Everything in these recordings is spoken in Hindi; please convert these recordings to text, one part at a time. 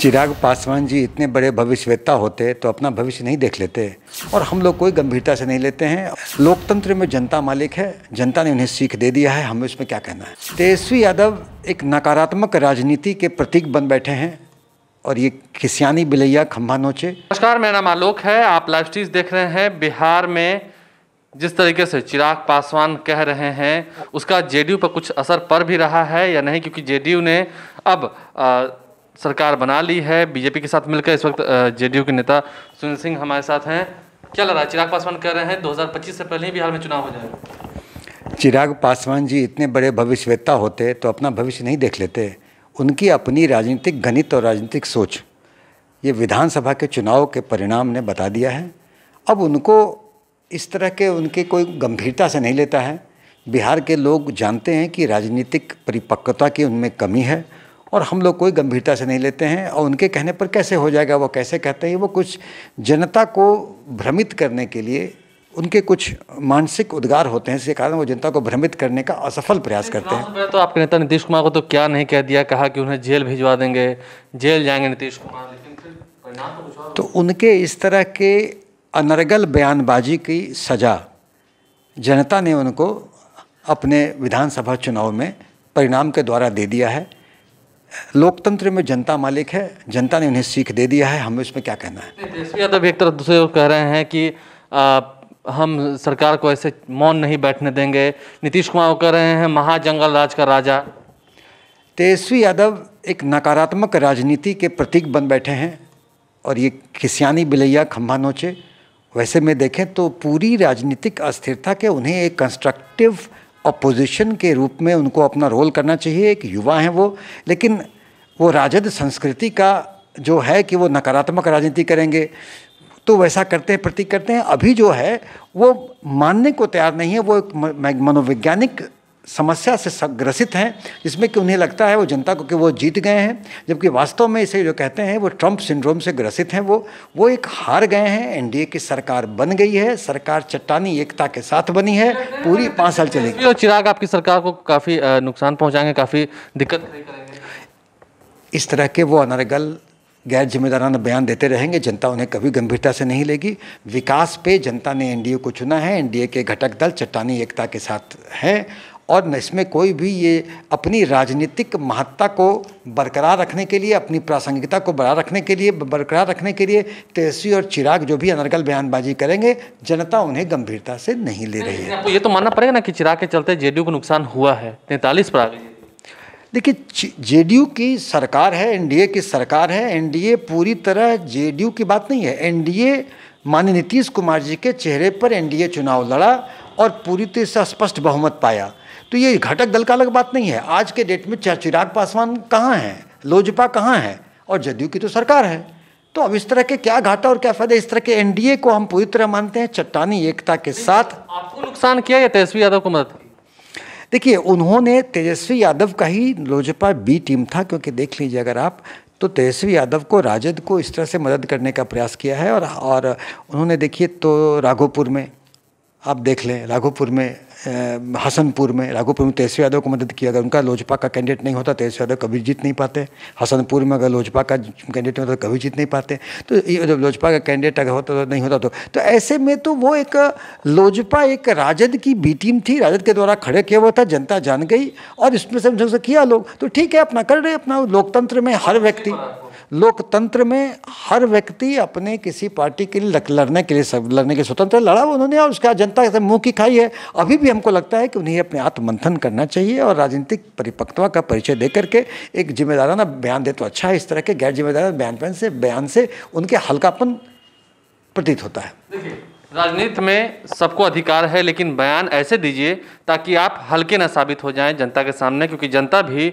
चिराग पासवान जी इतने बड़े भविष्यवेत्ता होते तो अपना भविष्य नहीं देख लेते और हम लोग कोई गंभीरता से नहीं लेते हैं लोकतंत्र में जनता मालिक है जनता ने उन्हें सीख दे दिया है हमें उसमें क्या कहना है तेजस्वी यादव एक नकारात्मक राजनीति के प्रतीक बन बैठे हैं और ये खिसियानी बिलैया खम्भा नोचे नमस्कार मेरा नाम आलोक है आप लाइव स्टीज देख रहे हैं बिहार में जिस तरीके से चिराग पासवान कह रहे हैं उसका जेडीयू पर कुछ असर पड़ भी रहा है या नहीं क्योंकि जेडीयू ने अब आ, सरकार बना ली है बीजेपी के साथ मिलकर इस वक्त जेडीयू के नेता सुनील सिंह हमारे साथ हैं क्या लग रहा है चिराग पासवान कह रहे हैं 2025 से पहले ही बिहार में चुनाव हो जाएगा चिराग पासवान जी इतने बड़े भविष्यवेत्ता होते तो अपना भविष्य नहीं देख लेते उनकी अपनी राजनीतिक गणित और राजनीतिक सोच ये विधानसभा के चुनाव के परिणाम ने बता दिया है अब उनको इस तरह के उनके कोई गंभीरता से नहीं लेता है बिहार के लोग जानते हैं कि राजनीतिक परिपक्वता की उनमें कमी है और हम लोग कोई गंभीरता से नहीं लेते हैं और उनके कहने पर कैसे हो जाएगा वो कैसे कहते हैं वो कुछ जनता को भ्रमित करने के लिए उनके कुछ मानसिक उद्गार होते हैं इसके कारण वो जनता को भ्रमित करने का असफल प्रयास करते हैं तो आपके नेता नीतीश कुमार को तो क्या नहीं कह दिया कहा कि उन्हें जेल भिजवा देंगे जेल जाएंगे नीतीश कुमार लेकिन तो, तो उनके इस तरह के अनर्गल बयानबाजी की सज़ा जनता ने उनको अपने विधानसभा चुनाव में परिणाम के द्वारा दे दिया है लोकतंत्र में जनता मालिक है जनता ने उन्हें सीख दे दिया है हमें उसमें क्या कहना है तेजस्वी यादव एक तरफ दूसरे कह रहे हैं कि आ, हम सरकार को ऐसे मौन नहीं बैठने देंगे नीतीश कुमार कह रहे हैं महाजंगल राज का राजा तेजस्वी यादव एक नकारात्मक राजनीति के प्रतीक बन बैठे हैं और ये खिसियानी बिलैया खम्भा नोचे वैसे में देखें तो पूरी राजनीतिक अस्थिरता के उन्हें एक कंस्ट्रक्टिव अपोजिशन के रूप में उनको अपना रोल करना चाहिए एक युवा हैं वो लेकिन वो राजद संस्कृति का जो है कि वो नकारात्मक राजनीति करेंगे तो वैसा करते हैं प्रतीक करते हैं अभी जो है वो मानने को तैयार नहीं है वो एक मनोवैज्ञानिक समस्या से ग्रसित हैं जिसमें कि उन्हें लगता है वो जनता को कि वो जीत गए हैं जबकि वास्तव में इसे जो कहते हैं वो ट्रंप सिंड्रोम से ग्रसित हैं वो वो एक हार गए हैं एनडीए की सरकार बन गई है सरकार चट्टानी एकता के साथ बनी है पूरी पाँच साल चलेगी और चिराग आपकी सरकार को काफ़ी नुकसान पहुँचाएंगे काफ़ी दिक्कत इस तरह के वो अनर्गल गैर जिम्मेदाराना बयान देते रहेंगे जनता उन्हें कभी गंभीरता से नहीं लेगी विकास पे जनता ने एनडीए को चुना है एनडीए के घटक दल चट्टानी एकता के साथ हैं और न इसमें कोई भी ये अपनी राजनीतिक महत्ता को बरकरार रखने के लिए अपनी प्रासंगिकता को बरकरार रखने के लिए बरकरार रखने के लिए तेजस्वी और चिराग जो भी अनर्गल बयानबाजी करेंगे जनता उन्हें गंभीरता से नहीं ले रही है ये तो मानना पड़ेगा ना कि चिराग के चलते जे को नुकसान हुआ है तैंतालीस पर देखिए जे की सरकार है एनडीए की सरकार है एनडीए पूरी तरह जे की बात नहीं है एनडीए माननीय नीतीश कुमार जी के चेहरे पर एनडीए चुनाव लड़ा और पूरी तरह से स्पष्ट बहुमत पाया तो ये घटक दल का अलग बात नहीं है आज के डेट में चिराग पासवान कहाँ हैं लोजपा कहाँ है और जदयू की तो सरकार है तो अब इस तरह के क्या घाटा और क्या फायदा इस तरह के एनडीए को हम पूरी तरह मानते हैं चट्टानी एकता के साथ आपको नुकसान किया या तेजस्वी यादव को मदद देखिए उन्होंने तेजस्वी यादव का ही लोजपा बी टीम था क्योंकि देख लीजिए अगर आप तो तेजस्वी यादव को राजद को इस तरह से मदद करने का प्रयास किया है और और उन्होंने देखिए तो राघोपुर में आप देख लें राघोपुर में हसनपुर में राघोपुर में तो तेजस्वी यादव को मदद किया अगर उनका लोजपा का कैंडिडेट नहीं होता तेजस्वी यादव कभी जीत नहीं पाते हसनपुर में अगर लोजपा का कैंडिडेट होता तो कभी जीत नहीं पाते तो ये जब लोजपा का कैंडिडेट अगर होता तो नहीं होता तो तो ऐसे में तो वो एक लोजपा एक राजद की बी टीम थी राजद के द्वारा खड़े किया हुआ था जनता जान गई और इसमें से किया लोग तो ठीक है अपना कर रहे अपना लोकतंत्र में हर व्यक्ति लोकतंत्र में हर व्यक्ति अपने किसी पार्टी के लिए लड़ने के लिए लड़ने के स्वतंत्र लड़ा उन्होंने और उसका जनता से मुंह की खाई है अभी भी हमको लगता है कि उन्हें अपने आत्ममंथन करना चाहिए और राजनीतिक परिपक्वता का परिचय दे करके एक जिम्मेदाराना बयान दे तो अच्छा है इस तरह के गैर जिम्मेदाराना बयान से बयान से उनके हल्कापन प्रतीत होता है राजनीति में सबको अधिकार है लेकिन बयान ऐसे दीजिए ताकि आप हल्के ना साबित हो जाएं जनता के सामने क्योंकि जनता भी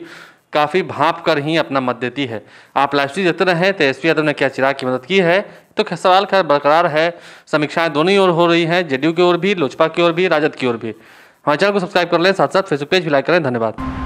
काफ़ी भाप कर ही अपना मत देती है आप जितने देखते हैं तेजस्वी यादव ने क्या चिराग की मदद की है तो सवाल खैर बरकरार है समीक्षाएं दोनों ही ओर हो रही हैं जेडीयू की ओर भी लोजपा की ओर भी राजद की ओर भी हमारे चैनल को सब्सक्राइब कर लें साथ साथ फेसबुक पेज भी लाइक करें धन्यवाद